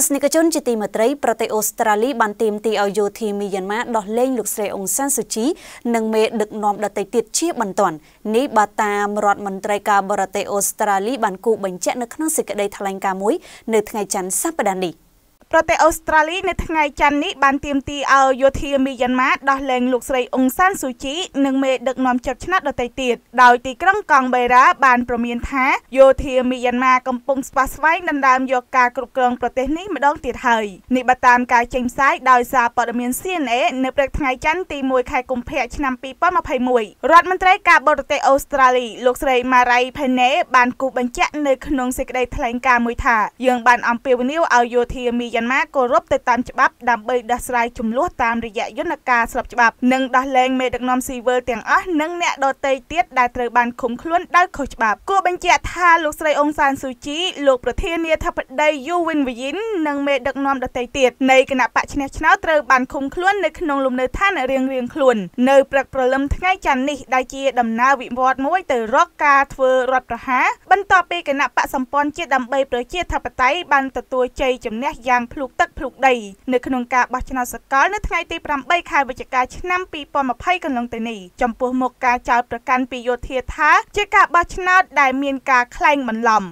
ស្សនិកជនជាទីមេត្រីប្រទេសអូស្ត្រាលីបានទាមទារឲ្យយោធាមីយ៉ាន់ម៉ាដោះលែងលោកស្រីអ៊ុងសានស៊ូជីនិងមេដឹកនាំដទៃទៀតជាបន្ទាន់នេះបើតាមរដ្ឋមន្ត្រីការបរទេសអូស្ត្រាលីបានគូបញ្ជាក់នៅក្នុងសេចក្តីថ្លែងការណ៍មួយនៅថ្ងៃច័ន្ទសប្តាហ៍នេះ។ប្រទេសអូស្ត្រាលីនៅថ្ងៃច័ន្ទនេះបានទាមទារឲ្យយោធាមីយ៉ាន់ម៉ាដោះលែងលោកស្រីអ៊ុងសានស៊ូជី និងមេដឹកនាំជាប់ឆ្នោតដទៃទៀតដោយទីក្រុងកង់បេរ៉ាបានប្រមានថាយោធាមីយ៉ាន់ម៉ាកំពុងស្វាស្វែងដណ្ដើមយកការគ្រប់គ្រងប្រទេសនេះម្ដងទៀតហើយនេះបើតាមការចេញផ្សាយដោយសារព័ត៌មាន CNN នៅព្រឹកថ្ងៃច័ន្ទទី1ខែកុម្ភៈឆ្នាំ2021រដ្ឋមន្ត្រីការបរទេសអូស្ត្រាលីលោកស្រី Marie Payne បានគូបញ្ជាក់នៅក្នុងសេចក្តីថ្លែងការណ៍មួយថាយើងបានអំពាវនាវឲ្យយោធាមីយ៉ាយ៉ាន់ម៉ាគោរពទៅតាមច្បាប់ ដើម្បីដោះស្រាយចំនួនតាមរយៈយន្តការស្របច្បាប់និងដោះលែងមេដឹកនាំស៊ីវិលទាំងអស់និងអ្នកដទៃទៀតដែលត្រូវបានឃុំខ្លួនដោយខុសច្បាប់គួរបញ្ជាក់ថាលោកស្រីអ៊ុងសានស៊ូជីលោកប្រធានាធិបតីយូវិនវីយិននិងមេដឹកនាំដទៃទៀតនៃគណៈបកឈ្នះឆ្នោតត្រូវបានឃុំខ្លួននៅក្នុងលំនៅឋានរៀងរៀងខ្លួននៅព្រឹកព្រលឹមថ្ងៃច័ន្ទនេះដែលជាដំណើរវិវត្ត មួយទៅរកការធ្វើរដ្ឋប្រហារបន្ទាប់ពីគណៈបកសម្ព័ន្ធជាតិដើម្បីប្រជាធិបតេយ្យបានទទួលជ័យជំនះយ៉ាងភ្លុកទឹកភ្លុកដីនៅក្នុងការបោះឆ្នោតសកលនៅថ្ងៃទី8ខែវិច្ឆិកាឆ្នាំ2020កន្លងទៅនេះចំពោះមុខការចោទប្រកាន់ពីយោធាថា ជាការបោះឆ្នោតដែលមានការក្លែងបន្លំ